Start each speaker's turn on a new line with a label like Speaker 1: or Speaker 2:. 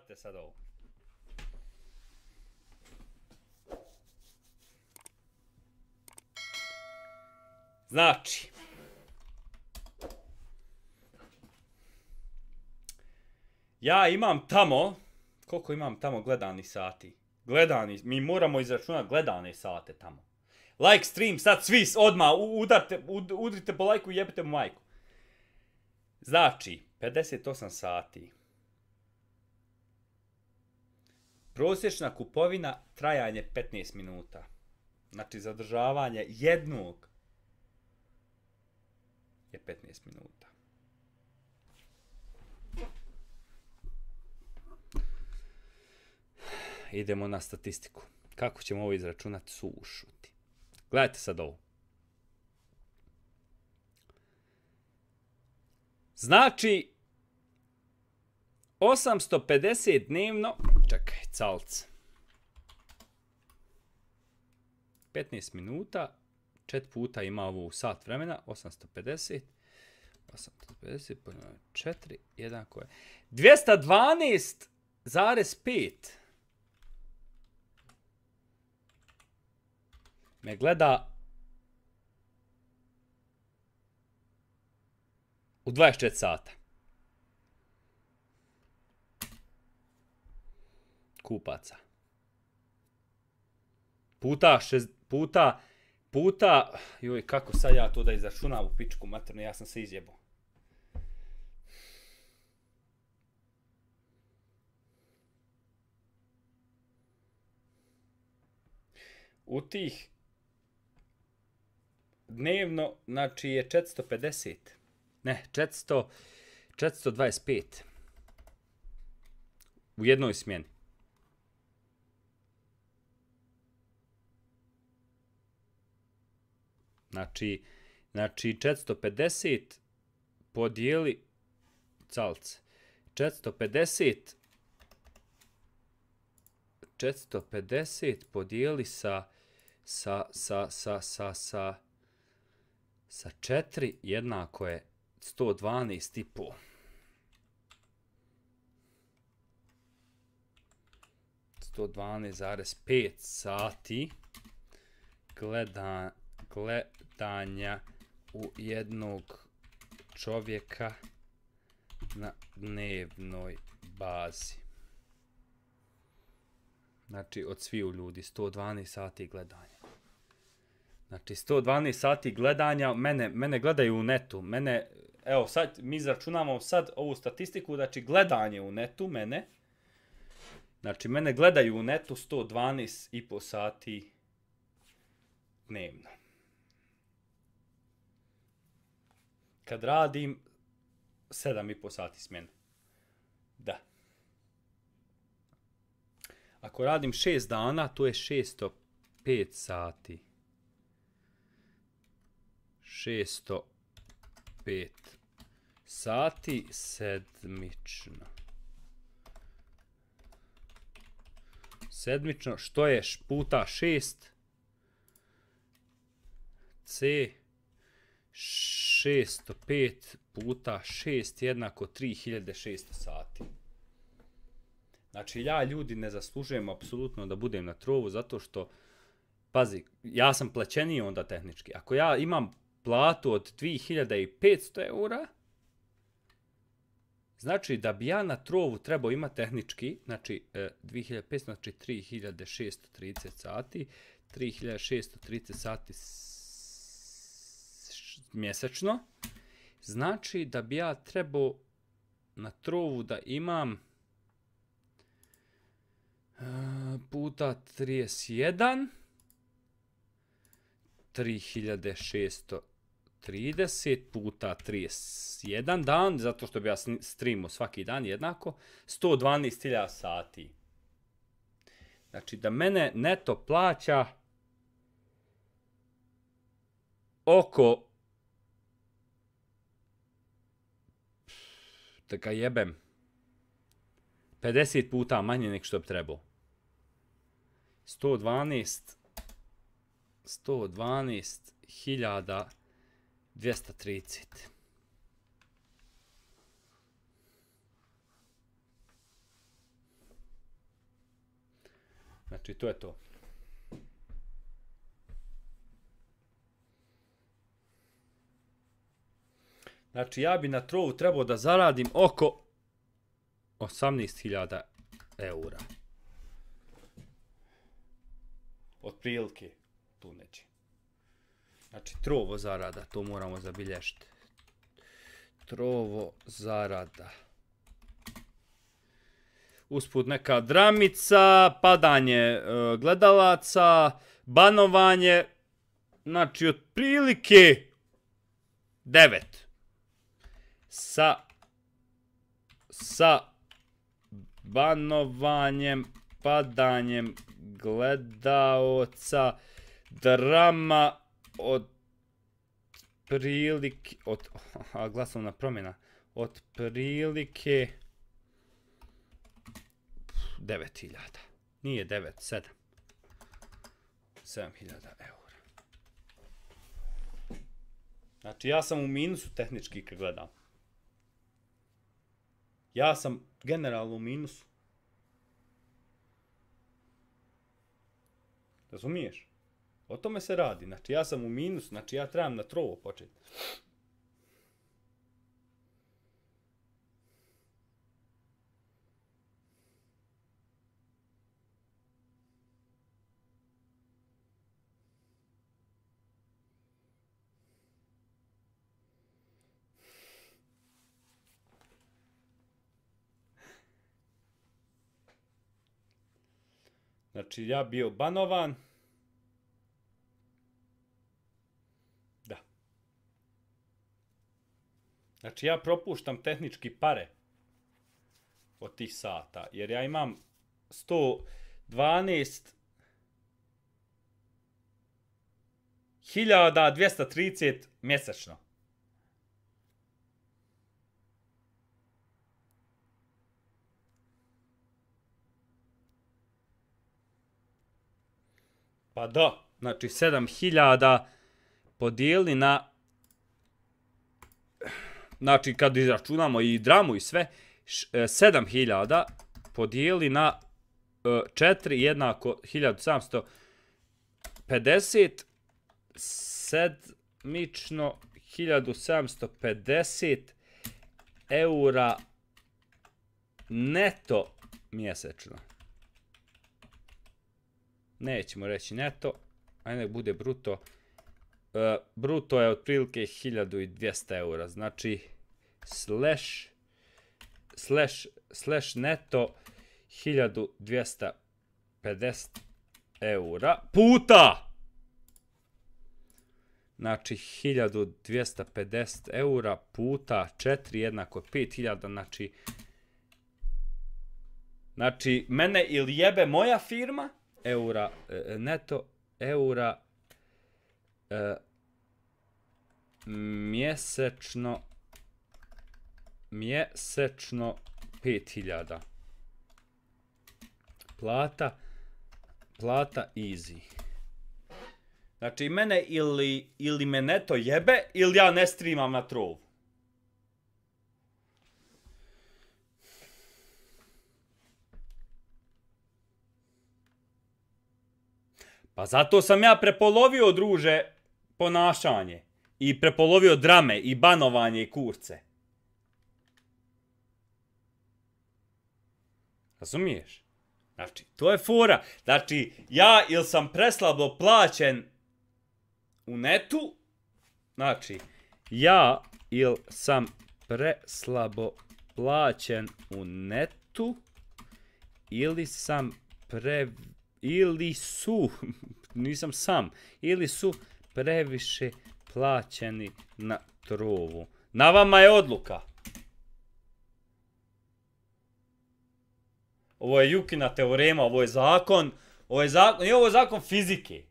Speaker 1: pratite sad ovo. Znači, ja imam tamo, koliko imam tamo gledani sati? Gledani, mi moramo izračunati gledane sate tamo. Like stream, sad svi odmah udarte, udrite po lajku i jebite mu majku. Znači, 58 sati. Prosječna kupovina trajanje 15 minuta. Znači zadržavanje jednog je 15 minuta. Idemo na statistiku. Kako ćemo ovo izračunati? su Sušuti. Gledajte sad ovo. Znači, 850 dnevno čekaj, calc. 15 minuta, čet puta ima ovo u sat vremena, 850, 850, na 4, 1, koje, 212,5 me gleda u 24 sata. kupaca. Puta, šest, puta, puta, joj, kako sad ja to da izračunam u pičku materne, ja sam se izjebao. U tih dnevno, znači je 450, ne, 400, 425 u jednoj smjeni. Znači, znači 450 podijeli calce. 450 450 podijeli sa sa sa sa sa sa sa 4 jednako je 112 i pol. sati gleda, gle, pitanja u jednog čovjeka na dnevnoj bazi. Znači, od svi u ljudi, 112 sati gledanja. Znači, 112 sati gledanja, mene, mene gledaju u netu, mene, evo, sad, mi zračunamo sad ovu statistiku, znači, gledanje u netu, mene, znači, mene gledaju u netu 112 i po sati dnevno. kad radim sedam i po sati smjene. Da. Ako radim šest dana, to je 605 sati. 605 sati sedmično. Sedmično, što je puta 6? C. 605 puta 6 jednako 3600 sati. Znači ja ljudi ne zaslužujem apsolutno da budem na trovu zato što, pazi, ja sam plaćeniji onda tehnički. Ako ja imam platu od 2500 eura, znači da bi ja na trovu trebao imati tehnički, znači 2500, e, znači 3630 sati, 3630 sati mjesečno, znači da bi ja trebao na trovu da imam eh, puta 31 3630 puta 31 dan, zato što bi ja streamo svaki dan jednako, 112.000 sati. Znači da mene neto plaća oko da ga jebem 50 puta manje nek što bi trebalo. 112 112 230. Znači to je to. Znači, ja bi na trovu trebao da zaradim oko 18.000 eura. Od prilike, tu neće. Znači, trovo zarada, to moramo zabilješiti. Trovo zarada. Usput neka dramica, padanje e, gledalaca, banovanje. Znači, od prilike, devet. 9 sa sa banovanjem padanjem gledaoca drama od prilike od a glasovna promjena od prilike 9000 nije 9 7000 eura znači ja sam u minusu tehnički kad gledam Ja sam generalno u minusu. Razumiješ? O tome se radi. Znači, ja sam u minusu. Znači, ja trebam na trovo početi. Znači, ja bio banovan. Da. Znači, ja propuštam tehnički pare od tih sata, jer ja imam 112 1230 mjesečno. Pa da. Znači 7000 podijeli na... Znači kad izračunamo i dramu i sve, 7000 e, podijeli na 4 e, jednako 1750 sedmično 1750 eura neto mjesečno nećemo reći neto, ajde nek bude bruto, e, bruto je otprilike 1200 eura, znači slash, slash, slash neto 1250 eura puta! Znači 1250 eura puta 4 jednako 5000, znači... Znači, mene ili jebe moja firma, eura e, e, neto eura e, mjesečno mjesečno 5000 plata plata easy znači mene ili ili me neto jebe ili ja ne streamam na trovu Pa zato sam ja prepolovio druže ponašanje i prepolovio drame i banovanje i kurce. Razumiješ? Znači, to je fora. Znači, ja ili sam preslabo plaćen u netu, znači, ja ili sam preslabo plaćen u netu, ili sam pre ili su, nisam sam, ili su previše plaćeni na trovu. Na vama je odluka. Ovo je Jukina teorema, ovo je zakon, ovo je zakon, nije ovo zakon fizike.